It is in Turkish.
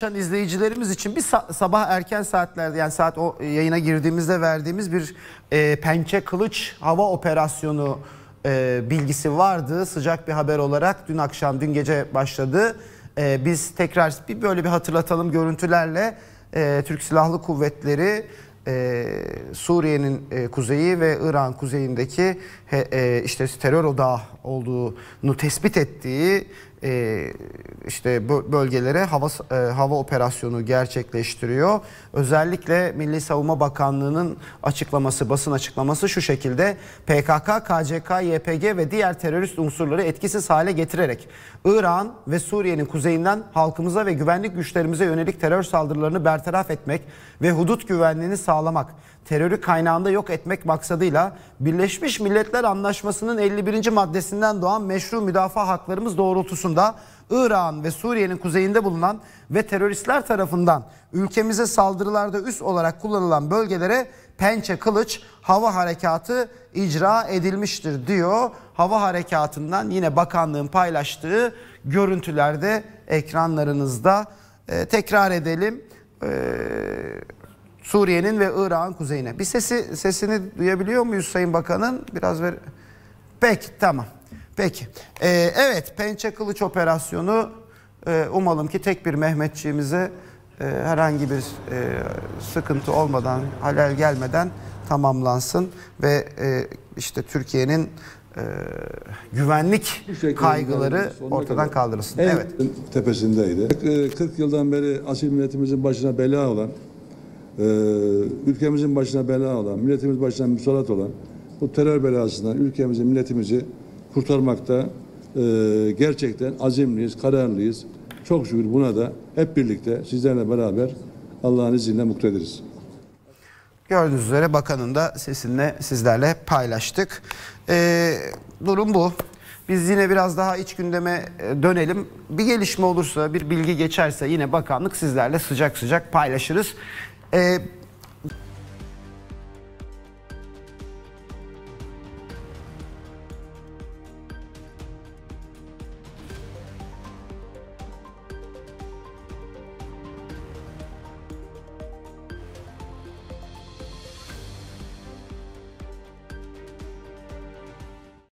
çalışan izleyicilerimiz için bir sabah erken saatlerde yani saat o yayına girdiğimizde verdiğimiz bir e, pençe kılıç hava operasyonu e, bilgisi vardı. Sıcak bir haber olarak dün akşam dün gece başladı. E, biz tekrar bir böyle bir hatırlatalım görüntülerle e, Türk Silahlı Kuvvetleri e, Suriye'nin e, kuzeyi ve İran kuzeyindeki he, e, işte terör odağı olduğunu tespit ettiği e, işte bölgelere hava e, hava operasyonu gerçekleştiriyor. Özellikle Milli Savunma Bakanlığı'nın açıklaması, basın açıklaması şu şekilde. PKK, KCK, YPG ve diğer terörist unsurları etkisiz hale getirerek İran ve Suriye'nin kuzeyinden halkımıza ve güvenlik güçlerimize yönelik terör saldırılarını bertaraf etmek ve hudut güvenliğini sağlamak, terörü kaynağında yok etmek maksadıyla Birleşmiş Milletler Anlaşması'nın 51. maddesinden doğan meşru müdafaa haklarımız doğrultusunda yılında Irak'ın ve Suriye'nin kuzeyinde bulunan ve teröristler tarafından ülkemize saldırılarda üst olarak kullanılan bölgelere pençe kılıç hava harekatı icra edilmiştir diyor. Hava harekatından yine bakanlığın paylaştığı görüntülerde ekranlarınızda ee, tekrar edelim. Ee, Suriye'nin ve Irak'ın kuzeyine. Bir sesi sesini duyabiliyor muyuz Sayın Bakan'ın? Biraz ver. Peki tamam. Peki. Ee, evet pençe kılıç operasyonu e, umalım ki tek bir Mehmetçiğimize e, herhangi bir e, sıkıntı olmadan, halel gelmeden tamamlansın ve e, işte Türkiye'nin e, güvenlik şey kaygıları ortadan kaldırılsın. En evet. Tepesindeydi. 40 e, yıldan beri asil milletimizin başına bela olan, e, ülkemizin başına bela olan, milletimiz başına müsallat olan bu terör belasından ülkemizi, milletimizi kurtarmakta e, gerçekten azimliyiz, kararlıyız. Çok şükür buna da hep birlikte sizlerle beraber Allah'ın izniyle muktediriz. Gördüğünüz üzere bakanın da sesini sizlerle paylaştık. Ee, durum bu. Biz yine biraz daha iç gündeme e, dönelim. Bir gelişme olursa, bir bilgi geçerse yine bakanlık sizlerle sıcak sıcak paylaşırız. Ee,